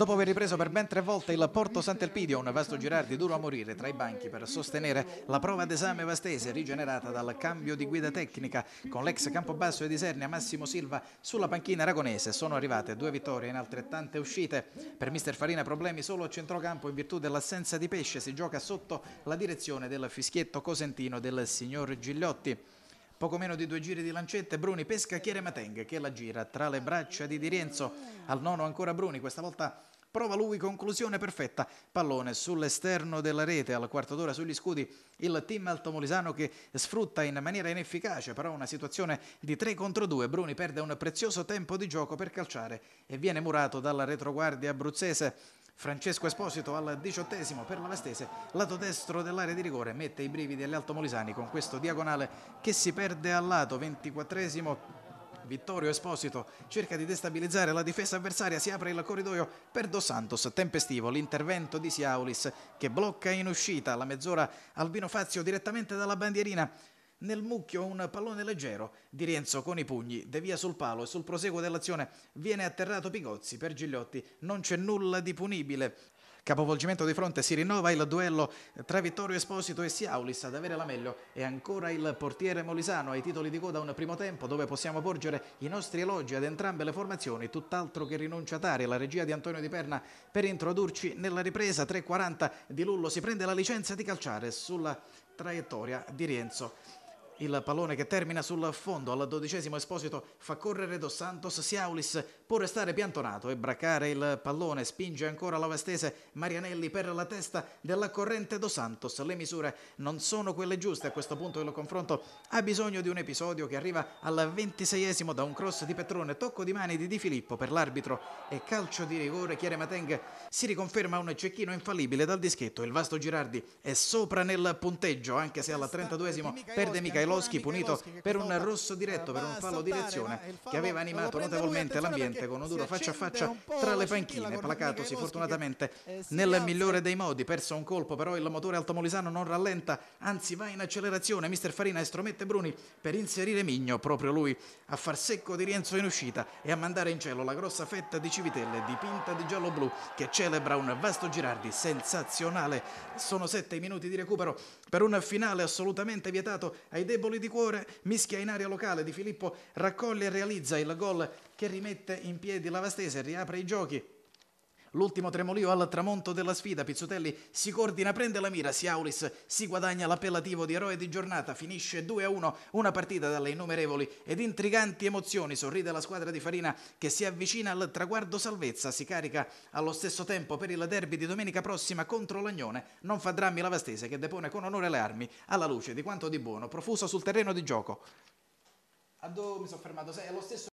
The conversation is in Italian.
Dopo aver ripreso per ben tre volte il Porto Sant'Elpidio, un vasto girardi duro a morire tra i banchi per sostenere la prova d'esame vastese rigenerata dal cambio di guida tecnica con l'ex Campobasso e di Sernia Massimo Silva sulla panchina aragonese, sono arrivate due vittorie in altrettante uscite. Per mister Farina problemi solo a centrocampo in virtù dell'assenza di pesce, si gioca sotto la direzione del fischietto cosentino del signor Gigliotti. Poco meno di due giri di lancette, Bruni pesca Chiere Mateng che la gira tra le braccia di Di Rienzo. Al nono ancora Bruni, questa volta prova lui, conclusione perfetta, pallone sull'esterno della rete, al quarto d'ora sugli scudi il team altomolisano che sfrutta in maniera inefficace però una situazione di 3 contro 2, Bruni perde un prezioso tempo di gioco per calciare e viene murato dalla retroguardia abruzzese. Francesco Esposito al diciottesimo per la Vastese, lato destro dell'area di rigore, mette i brividi agli altomolisani con questo diagonale che si perde al lato, ventiquattresimo Vittorio Esposito cerca di destabilizzare la difesa avversaria, si apre il corridoio per Dos Santos, tempestivo l'intervento di Siaulis che blocca in uscita la mezz'ora Albino Fazio direttamente dalla bandierina nel mucchio un pallone leggero di Rienzo con i pugni, devia sul palo e sul proseguo dell'azione viene atterrato Pigozzi per Gigliotti, non c'è nulla di punibile Capovolgimento di fronte, si rinnova il duello tra Vittorio Esposito e Siaulis ad avere la meglio e ancora il portiere Molisano ai titoli di coda un primo tempo dove possiamo porgere i nostri elogi ad entrambe le formazioni, tutt'altro che rinunciatari, la regia di Antonio Di Perna per introdurci nella ripresa 3.40 di Lullo si prende la licenza di calciare sulla traiettoria di Rienzo il pallone che termina sul fondo al dodicesimo esposito fa correre Dos Santos, Siaulis può restare piantonato e braccare il pallone, spinge ancora l'ovestese Marianelli per la testa della corrente Dos Santos, le misure non sono quelle giuste, a questo punto il confronto ha bisogno di un episodio che arriva al ventiseiesimo da un cross di Petrone, tocco di mani di Di Filippo per l'arbitro e calcio di rigore, Chiare Mateng si riconferma un cecchino infallibile dal dischetto, il vasto Girardi è sopra nel punteggio anche se al 32esimo perde Michael Micheloschi punito per un rosso diretto per un fallo di reazione che aveva animato notevolmente l'ambiente con un duro faccia a faccia tra le panchine, placatosi fortunatamente eh, nel migliore dei modi, perso un colpo però il motore altomolisano non rallenta, anzi va in accelerazione, mister Farina estromette Bruni per inserire Migno, proprio lui, a far secco di Rienzo in uscita e a mandare in cielo la grossa fetta di Civitelle dipinta di giallo-blu che celebra un vasto Girardi sensazionale. Sono sette minuti di recupero per un finale assolutamente vietato ai debiti deboli di cuore, mischia in area locale Di Filippo, raccoglie e realizza il gol che rimette in piedi la Vastese, riapre i giochi. L'ultimo tremolio al tramonto della sfida, Pizzutelli si coordina, prende la mira, Siaulis si guadagna l'appellativo di eroe di giornata, finisce 2-1, una partita dalle innumerevoli ed intriganti emozioni, sorride la squadra di Farina che si avvicina al traguardo salvezza, si carica allo stesso tempo per il derby di domenica prossima contro l'Agnone, non fa drammi la Vastese che depone con onore le armi alla luce di quanto di buono profuso sul terreno di gioco. Addo mi sono fermato, sei lo stesso